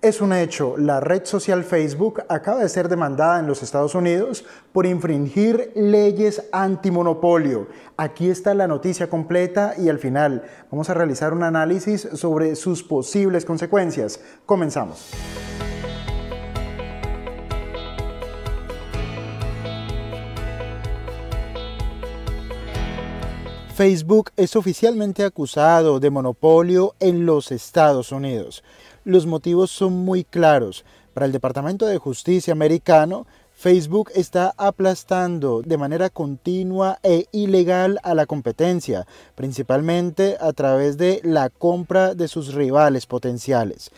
Es un hecho, la red social Facebook acaba de ser demandada en los Estados Unidos por infringir leyes antimonopolio. Aquí está la noticia completa y al final vamos a realizar un análisis sobre sus posibles consecuencias. Comenzamos. Facebook es oficialmente acusado de monopolio en los Estados Unidos los motivos son muy claros. Para el Departamento de Justicia americano, Facebook está aplastando de manera continua e ilegal a la competencia, principalmente a través de la compra de sus rivales potenciales.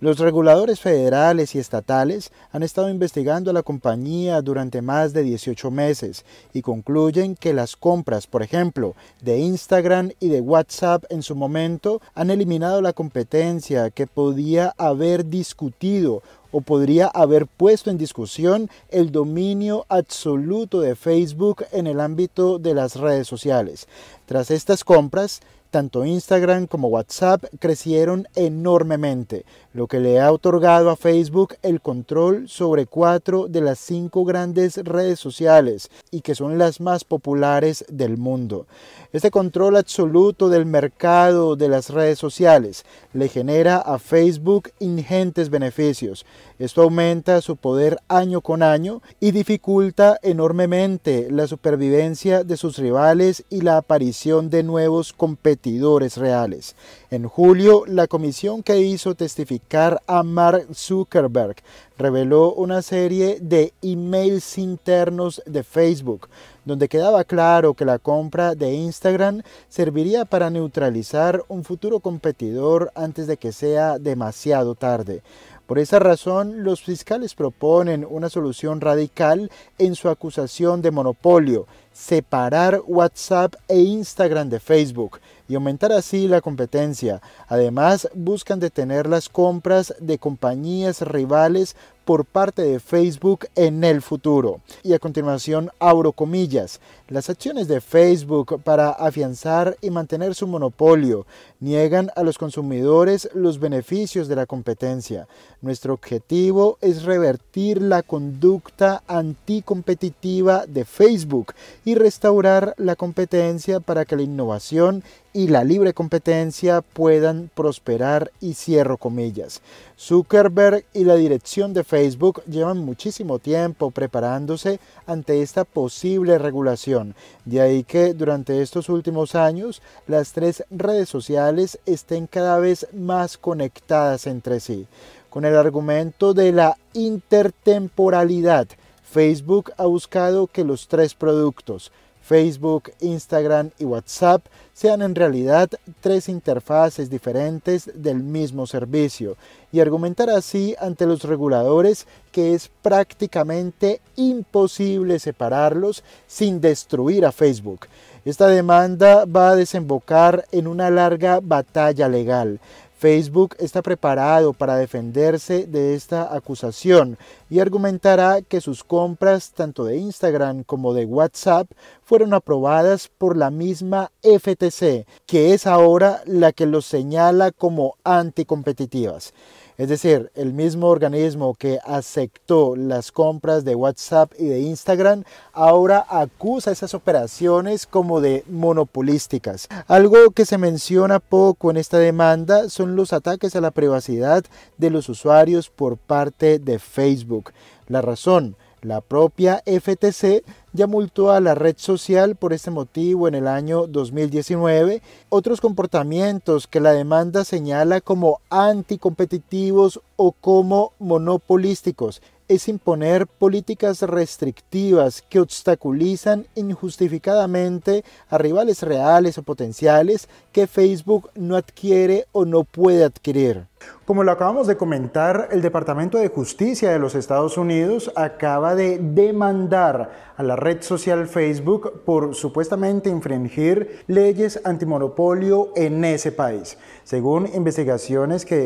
Los reguladores federales y estatales han estado investigando a la compañía durante más de 18 meses y concluyen que las compras, por ejemplo, de Instagram y de WhatsApp en su momento han eliminado la competencia que podía haber discutido o podría haber puesto en discusión el dominio absoluto de Facebook en el ámbito de las redes sociales. Tras estas compras, tanto Instagram como WhatsApp crecieron enormemente, lo que le ha otorgado a Facebook el control sobre cuatro de las cinco grandes redes sociales y que son las más populares del mundo. Este control absoluto del mercado de las redes sociales le genera a Facebook ingentes beneficios, esto aumenta su poder año con año y dificulta enormemente la supervivencia de sus rivales y la aparición de nuevos competidores reales. En julio, la comisión que hizo testificar a Mark Zuckerberg reveló una serie de emails internos de Facebook, donde quedaba claro que la compra de Instagram serviría para neutralizar un futuro competidor antes de que sea demasiado tarde. Por esa razón, los fiscales proponen una solución radical en su acusación de monopolio separar WhatsApp e Instagram de Facebook y aumentar así la competencia. Además, buscan detener las compras de compañías rivales por parte de Facebook en el futuro. Y a continuación abro comillas, las acciones de Facebook para afianzar y mantener su monopolio niegan a los consumidores los beneficios de la competencia. Nuestro objetivo es revertir la conducta anticompetitiva de Facebook y restaurar la competencia para que la innovación y la libre competencia puedan prosperar y cierro comillas. Zuckerberg y la dirección de Facebook llevan muchísimo tiempo preparándose ante esta posible regulación, de ahí que durante estos últimos años las tres redes sociales estén cada vez más conectadas entre sí, con el argumento de la intertemporalidad. Facebook ha buscado que los tres productos, Facebook, Instagram y WhatsApp sean en realidad tres interfaces diferentes del mismo servicio y argumentar así ante los reguladores que es prácticamente imposible separarlos sin destruir a Facebook. Esta demanda va a desembocar en una larga batalla legal. Facebook está preparado para defenderse de esta acusación y argumentará que sus compras tanto de Instagram como de WhatsApp fueron aprobadas por la misma FTC, que es ahora la que los señala como anticompetitivas. Es decir, el mismo organismo que aceptó las compras de WhatsApp y de Instagram ahora acusa esas operaciones como de monopolísticas. Algo que se menciona poco en esta demanda son los ataques a la privacidad de los usuarios por parte de Facebook. La razón, la propia FTC ya multó a la red social por este motivo en el año 2019. Otros comportamientos que la demanda señala como anticompetitivos o como monopolísticos es imponer políticas restrictivas que obstaculizan injustificadamente a rivales reales o potenciales que Facebook no adquiere o no puede adquirir. Como lo acabamos de comentar, el Departamento de Justicia de los Estados Unidos acaba de demandar a la red social Facebook por supuestamente infringir leyes antimonopolio en ese país. Según investigaciones que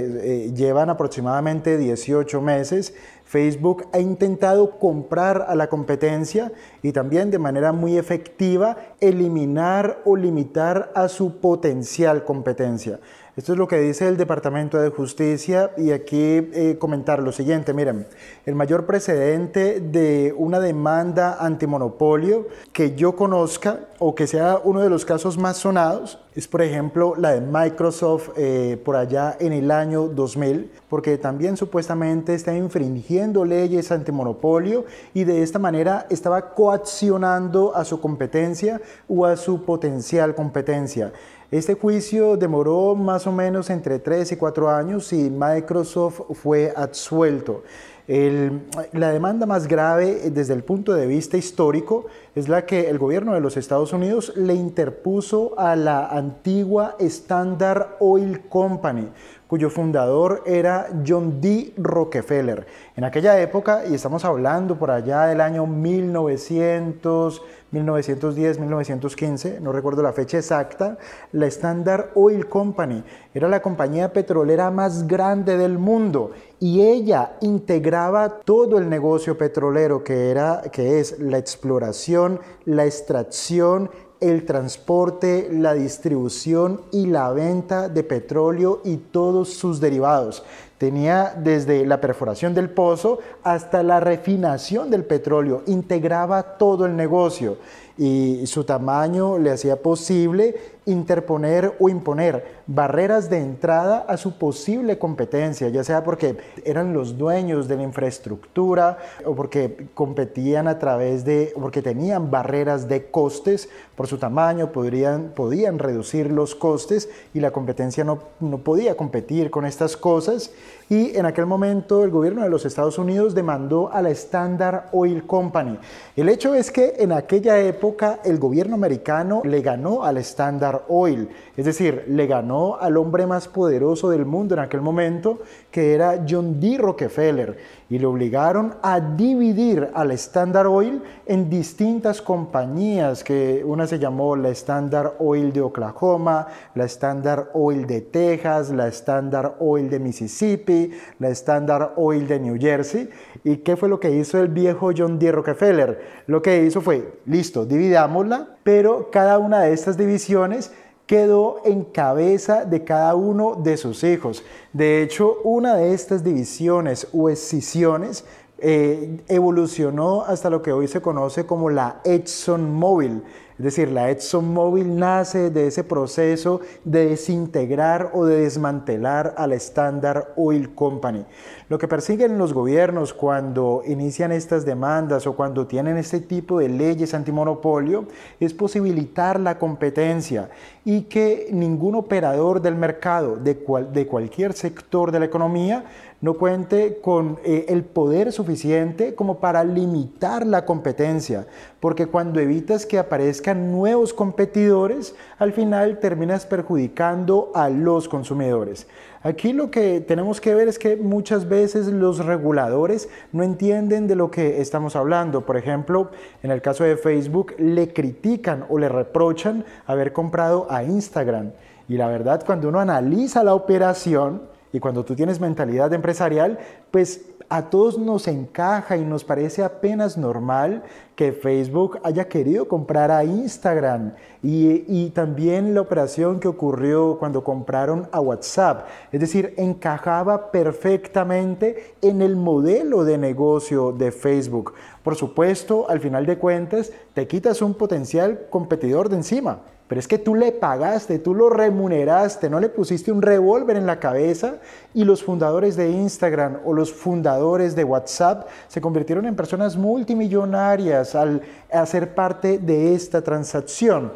eh, llevan aproximadamente 18 meses, Facebook ha intentado comprar a la competencia y también de manera muy efectiva eliminar o limitar a su potencial competencia. Esto es lo que dice el Departamento de Justicia y aquí eh, comentar lo siguiente, miren, el mayor precedente de una demanda antimonopolio que yo conozca o que sea uno de los casos más sonados es por ejemplo la de Microsoft eh, por allá en el año 2000, porque también supuestamente está infringiendo leyes antimonopolio y de esta manera estaba coaccionando a su competencia o a su potencial competencia. Este juicio demoró más o menos entre 3 y 4 años y Microsoft fue absuelto. la demanda más grave eh, desde el punto de vista histórico es la que el gobierno de los Estados Unidos le interpuso a la antigua Standard Oil Company cuyo fundador era John D. Rockefeller. En aquella época, y estamos hablando por allá del año 1900, 1910, 1915, no recuerdo la fecha exacta, la Standard Oil Company era la compañía petrolera más grande del mundo y ella integraba todo el negocio petrolero que, era, que es la exploración, la extracción, el transporte, la distribución y la venta de petróleo y todos sus derivados. Tenía desde la perforación del pozo hasta la refinación del petróleo, integraba todo el negocio y su tamaño le hacía posible interponer o imponer barreras de entrada a su posible competencia, ya sea porque eran los dueños de la infraestructura o porque competían a través de, porque tenían barreras de costes por su tamaño, podrían, podían reducir los costes y la competencia no, no podía competir con estas cosas. Y en aquel momento el gobierno de los Estados Unidos demandó a la Standard Oil Company. El hecho es que en aquella época, el gobierno americano le ganó al Standard Oil, es decir, le ganó al hombre más poderoso del mundo en aquel momento, que era John D. Rockefeller y le obligaron a dividir a la Standard Oil en distintas compañías, que una se llamó la Standard Oil de Oklahoma, la Standard Oil de Texas, la Standard Oil de Mississippi, la Standard Oil de New Jersey. ¿Y qué fue lo que hizo el viejo John D. Rockefeller? Lo que hizo fue, listo, dividámosla, pero cada una de estas divisiones quedó en cabeza de cada uno de sus hijos. De hecho, una de estas divisiones o escisiones eh, evolucionó hasta lo que hoy se conoce como la ExxonMobil. Es decir, la ExxonMobil nace de ese proceso de desintegrar o de desmantelar al la Standard Oil Company. Lo que persiguen los gobiernos cuando inician estas demandas o cuando tienen este tipo de leyes antimonopolio es posibilitar la competencia y que ningún operador del mercado de, cualquier sector de la economía no cuente con eh, el poder suficiente como para limitar la competencia, porque cuando evitas que aparezcan nuevos competidores, al final terminas perjudicando a los consumidores. Aquí lo que tenemos que ver es que muchas veces los reguladores no entienden de lo que estamos hablando. Por ejemplo, en el caso de Facebook le critican o le reprochan haber comprado a Instagram. Y la verdad, cuando uno analiza la operación, y cuando tú tienes mentalidad empresarial, pues a todos nos encaja y nos parece apenas normal que Facebook haya querido comprar a Instagram y, también la operación que ocurrió cuando compraron a WhatsApp. Es decir, encajaba perfectamente en el modelo de negocio de Facebook. Por supuesto, al final de cuentas, te quitas un potencial competidor de encima. Pero es que tú le pagaste, tú lo remuneraste, no le pusiste un revólver en la cabeza y los fundadores de Instagram o los fundadores de WhatsApp se convirtieron en personas multimillonarias al hacer parte de esta transacción.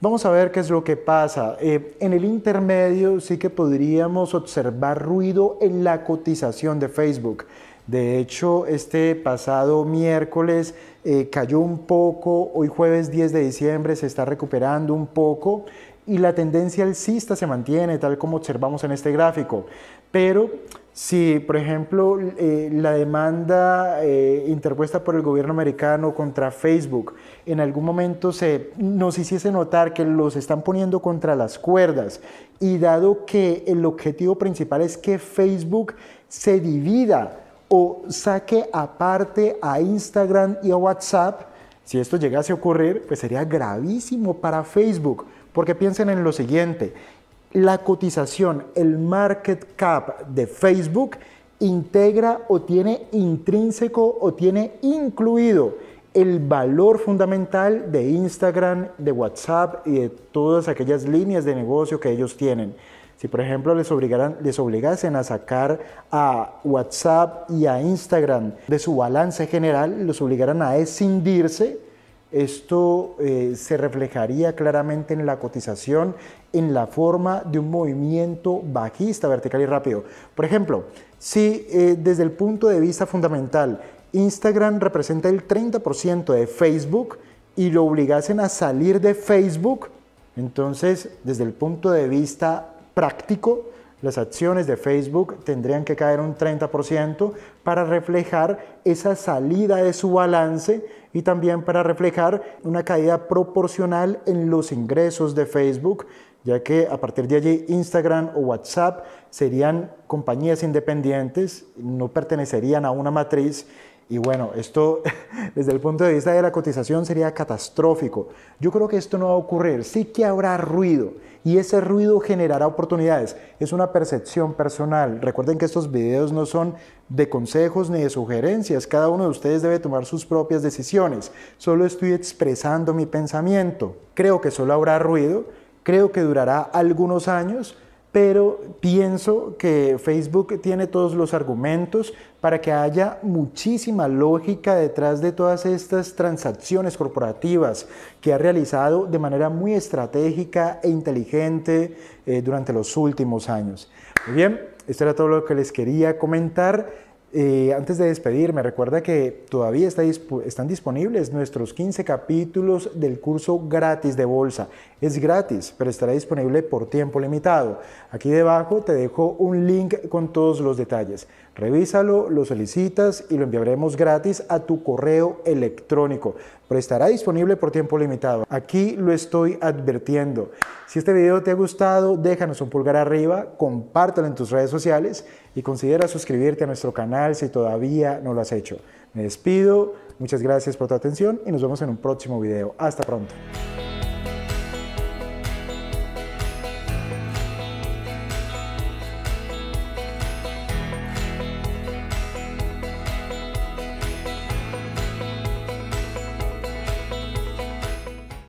Vamos a ver qué es lo que pasa. Eh, en el intermedio sí que podríamos observar ruido en la cotización de Facebook. De hecho, este pasado miércoles eh, cayó un poco, hoy jueves 10 de diciembre se está recuperando un poco y la tendencia alcista se mantiene, tal como observamos en este gráfico. Pero si, por ejemplo, eh, la demanda eh, interpuesta por el gobierno americano contra Facebook en algún momento se, nos hiciese notar que los están poniendo contra las cuerdas y dado que el objetivo principal es que Facebook se divida o saque aparte a Instagram y a WhatsApp. Si esto llegase a ocurrir, pues sería gravísimo para Facebook, porque piensen en lo siguiente, la cotización, el market cap de Facebook integra o tiene intrínseco o tiene incluido el valor fundamental de Instagram, de WhatsApp y de todas aquellas líneas de negocio que ellos tienen. Si por ejemplo les, obligaran, les obligasen a sacar a WhatsApp y a Instagram de su balance general, los obligaran a escindirse, esto eh, se reflejaría claramente en la cotización, en la forma de un movimiento bajista, vertical y rápido. Por ejemplo, si eh, desde el punto de vista fundamental Instagram representa el 30% de Facebook y lo obligasen a salir de Facebook, entonces desde el punto de vista práctico, las acciones de Facebook tendrían que caer un 30% para reflejar esa salida de su balance y también para reflejar una caída proporcional en los ingresos de Facebook, ya que a partir de allí Instagram o WhatsApp serían compañías independientes, no pertenecerían a una matriz y bueno, esto desde el punto de vista de la cotización sería catastrófico. Yo creo que esto no va a ocurrir. Sí que habrá ruido y ese ruido generará oportunidades. Es una percepción personal. Recuerden que estos videos no son de consejos ni de sugerencias. Cada uno de ustedes debe tomar sus propias decisiones. Solo estoy expresando mi pensamiento. Creo que solo habrá ruido. Creo que durará algunos años pero pienso que Facebook tiene todos los argumentos para que haya muchísima lógica detrás de todas estas transacciones corporativas que ha realizado de manera muy estratégica e inteligente eh, durante los últimos años. Muy bien, esto era todo lo que les quería comentar. Eh, antes de despedirme, recuerda que todavía están disponibles nuestros 15 capítulos del curso gratis de bolsa. Es gratis, pero estará disponible por tiempo limitado. Aquí debajo te dejo un link con todos los detalles. Revísalo, lo solicitas y lo enviaremos gratis a tu correo electrónico pero estará disponible por tiempo limitado. Aquí lo estoy advirtiendo. Si este video te ha gustado, déjanos un pulgar arriba, compártelo en tus redes sociales y considera suscribirte a nuestro canal si todavía no lo has hecho. Me despido, muchas gracias por tu atención y nos vemos en un próximo video. Hasta pronto.